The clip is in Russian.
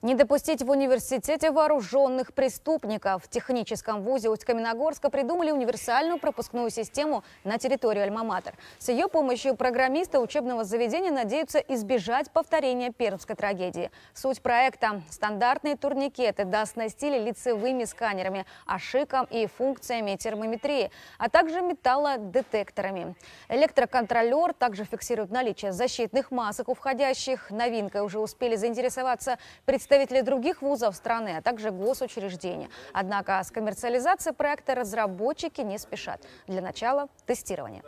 Не допустить в университете вооруженных преступников. В техническом вузе Усть-Каменогорска придумали универсальную пропускную систему на территорию Альма-Матер. С ее помощью программисты учебного заведения надеются избежать повторения пермской трагедии. Суть проекта – стандартные турникеты, да оснастили лицевыми сканерами, ошиком и функциями термометрии, а также металлодетекторами. Электроконтролер также фиксирует наличие защитных масок у входящих. Новинкой уже успели заинтересоваться представители представители других вузов страны, а также госучреждения. Однако с коммерциализацией проекта разработчики не спешат. Для начала – тестирование.